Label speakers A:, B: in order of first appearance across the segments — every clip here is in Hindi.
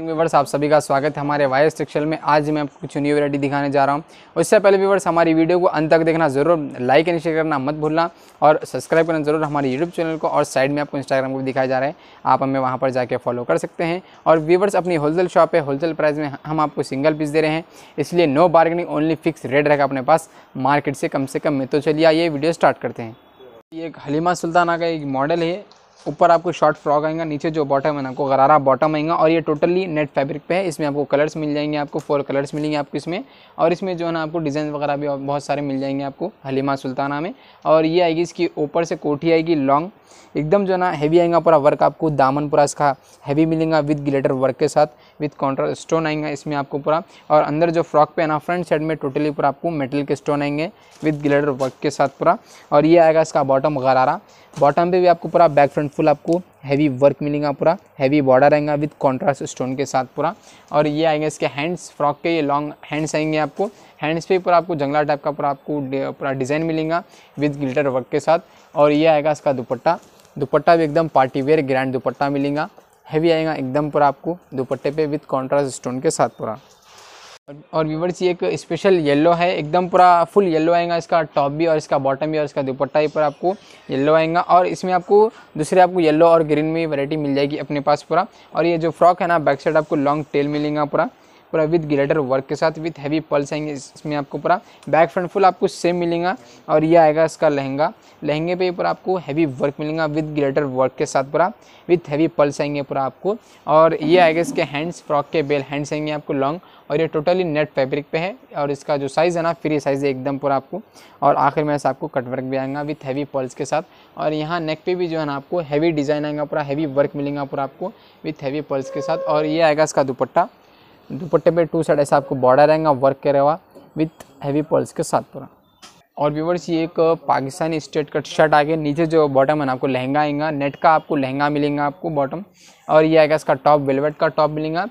A: व्यवर्स आप सभी का स्वागत है हमारे वायस सेक्शन में आज मैं आपको कुछ न्यू वैरायटी दिखाने जा रहा हूँ उससे पहले व्यवर्स हमारी वीडियो को अंत तक देखना जरूर लाइक एंड शेयर करना मत भूलना और सब्सक्राइब करना जरूर हमारे यूट्यूब चैनल को और साइड में आपको इंस्टाग्राम को भी दिखाया जा रहा है आप हमें वहाँ पर जाकर फॉलो कर सकते हैं और व्यवर्स अपनी होलसेल शॉप है होलसेल प्राइस में हम आपको सिंगल पीस दे रहे हैं इसलिए no bargaining only fix rate रहेगा अपने पास मार्केट से कम से कम में तो चलिए आइए वीडियो स्टार्ट करते हैं ये एक हलीमा सुल्ताना का एक मॉडल है ऊपर आपको शॉर्ट फ्रॉक आएगा नीचे जो बॉटम है ना आपको गरारा बॉटम आएगा और ये टोटली नेट फैब्रिक पे है इसमें आपको कलर्स मिल जाएंगे आपको फोर कलर्स मिलेंगे आपको इसमें और इसमें जो है ना आपको डिज़ाइन वगैरह भी बहुत सारे मिल जाएंगे आपको हलीमा सुल्ताना में और ये आएगी इसकी ऊपर से कोठी आएगी लॉन्ग एकदम जो ना हैवी आएगा पूरा वर्क आपको दामन पूरा इसका हैवी मिलेगा विद ग्लेटर वर्क के साथ विद काउंटर स्टोन आएगा इसमें आपको पूरा और अंदर जो फ्रॉक पे है ना फ्रंट साइड में टोटली पूरा आपको मेटल के स्टोन आएंगे विद ग्लेटर वर्क के साथ पूरा और ये आएगा इसका बॉटम गरारा बॉटम पे भी आपको पूरा बैक फ्रंट फुल आपको हैवी वर्क मिलेगा पूरा हैवी बॉर्डर रहेगा विद कॉन्ट्रास्ट स्टोन के साथ पूरा और ये आएंगे इसके हैंड्स फ्रॉक के ये लॉन्ग हैंड्स आएंगे आपको हैंड्स पे पूरा आपको जंगला टाइप का पूरा आपको पूरा डिज़ाइन मिलेगा विद ग्लिटर वर्क के साथ और ये आएगा इसका दुपट्टा दुपट्टा भी एकदम पार्टी वेयर ग्रैंड दुपट्टा मिलेगा हैवी आएगा एकदम पूरा आपको दुपट्टे पर विद कॉन्ट्रास्ट स्टोन के साथ पूरा और व्यूवर्स ये एक स्पेशल येलो है एकदम पूरा फुल येलो आएगा इसका टॉप भी और इसका बॉटम भी और इसका दुपट्टा भी पर आपको येलो आएगा और इसमें आपको दूसरे आपको येलो और ग्रीन में वैरायटी मिल जाएगी अपने पास पूरा और ये जो फ्रॉक है ना बैक साइड आपको लॉन्ग टेल मिलेगा पूरा पूरा विद ग्रेटर वर्क के साथ विथ हैवी पल्स आएंगे इसमें आपको पूरा बैक फ्रंट फुल आपको सेम मिलेगा और ये आएगा इसका लहंगा लहंगे पे पूरा आपको हैवी वर्क मिलेगा विद ग्रेटर वर्क के साथ पूरा विथ हैवी पल्स आएंगे पूरा आपको और ये आएगा इसके हैंड्स फ्रॉक के बेल हैंड्स आएंगे आपको लॉन्ग और ये टोटली नेट फैब्रिक पे है और इसका जो साइज़ है ना फ्री साइज़ है एकदम पूरा आपको और आखिर में ऐसा आपको कटवर्क भी आएगा विथ हैवी पल्स के साथ और यहाँ नेक पे भी जो है ना आपको हैवी डिज़ाइन आएगा पूरा हैवी वर्क मिलेगा पूरा आपको विथ हैवी पल्स के साथ और ये आएगा इसका दुपट्टा दुपट्टे पे टू साइड ऐसा आपको बॉर्डर रहेगा वर्क करेगा विथ हैवी पर्ल्स के साथ पूरा और व्यूवर्स ये एक पाकिस्तानी स्टेट कट शर्ट आगे नीचे जो बॉटम है ना आपको लहंगा आएगा नेट का आपको लहंगा मिलेगा आपको बॉटम और ये आएगा इसका टॉप वेलवेट का टॉप मिलेगा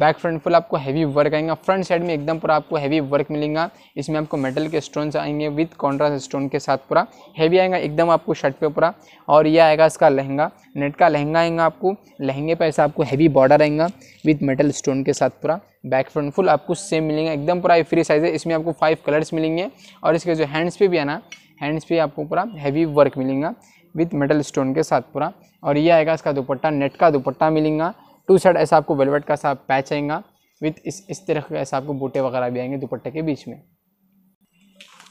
A: बैक फ्रंट फुल आपको हैवी वर्क आएगा फ्रंट साइड में एकदम पूरा आपको हैवी वर्क मिलेगा इसमें आपको मेटल के स्टोन आएंगे विथ कॉन्ट्रास्ट स्टोन के साथ पूरा हैवी आएगा एकदम आपको शर्ट पे पूरा और यह आएगा इसका लहंगा नेट का लहंगा आएगा आपको लहंगे पर ऐसा आपको हैवी बॉर्डर आएगा विथ मेटल स्टोन के साथ पूरा बैक फ्रंट फुल आपको सेम मिलेगा एकदम पूरा फ्री साइज है इसमें आपको फाइव कलर्स मिलेंगे और इसके जो हैंड्स पे भी है ना हैंड्स पे आपको पूरा हैवी वर्क मिलेगा विथ मेटल स्टोन के साथ पूरा और ये आएगा इसका दुपट्टा नेट का दुपट्टा मिलेगा टू साइड ऐसा आपको वेलवेट का सा पैच आएगा विथ इस इस तरह का ऐसा आपको बूटे वगैरह भी आएंगे दुपट्टे के बीच में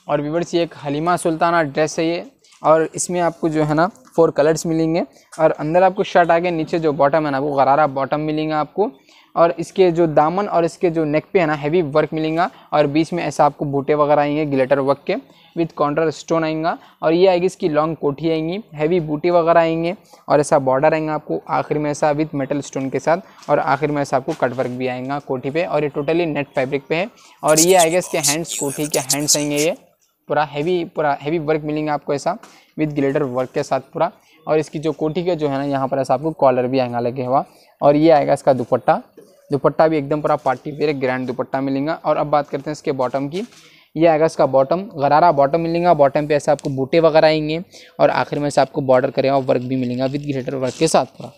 A: और व्यूवर्स ये एक हलीमा सुल्ताना ड्रेस है ये और इसमें आपको जो है ना फोर कलर्स मिलेंगे और अंदर आपको शर्ट आगे नीचे जो बॉटम है ना वो गरारा बॉटम मिलेंगे आपको और इसके जो दामन और इसके जो नेक पे है ना हैवी वर्क मिलेगा और बीच में ऐसा आपको बूटे वगैरह आएंगे ग्लेटर वर्क के विथ काउंटर स्टोन आएगा और ये आएगी इसकी लॉन्ग कोठी आएंगी हैवी बूटी वगैरह आएंगे और ऐसा बॉर्डर आएगा आपको आखिर में ऐसा विथ मेटल स्टोन के साथ और आखिर में ऐसा आपको कट वर्क भी आएगा कोठी पे और ये टोटली नेट फैब्रिक पे है और ये आएगा इसके हैंड्स कोठी के हैंड्स आएंगे ये पूरा हैवी पूरा हैवी वर्क मिलेंगे आपको ऐसा विथ ग्लेटर वर्क के साथ पूरा और इसकी जो कोठी का जो है ना यहाँ पर ऐसा आपको कॉलर भी आएगा लगे हुआ और ये आएगा इसका दुपट्टा दुपट्टा भी एकदम पूरा पार्टी वेयर ग्रैंड दुपट्टा मिलेगा और अब बात करते हैं इसके बॉटम की ये आएगा इसका बॉटम गरारा बॉटम मिलेगा बॉटम पे ऐसे आपको बूटे वगैरह आएंगे और आखिर में से आपको बॉर्डर करेगा वर्क भी मिलेगा विद ग्रेटर वर्क के साथ पूरा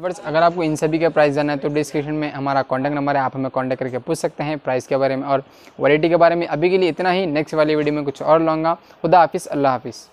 A: व्यूवर्स अगर आपको इन सभी के प्राइस जाना है तो डिस्क्रिप्शन में हमारा कॉन्टैक्ट नंबर है आप हमें कॉन्टैक्ट करके पूछ सकते हैं प्राइस के बारे में और क्वालिटी के बारे में अभी के लिए इतना ही नेक्स्ट वाली वीडियो में कुछ और लूँगा खुदा हाफिस अल्लाह हाफिज़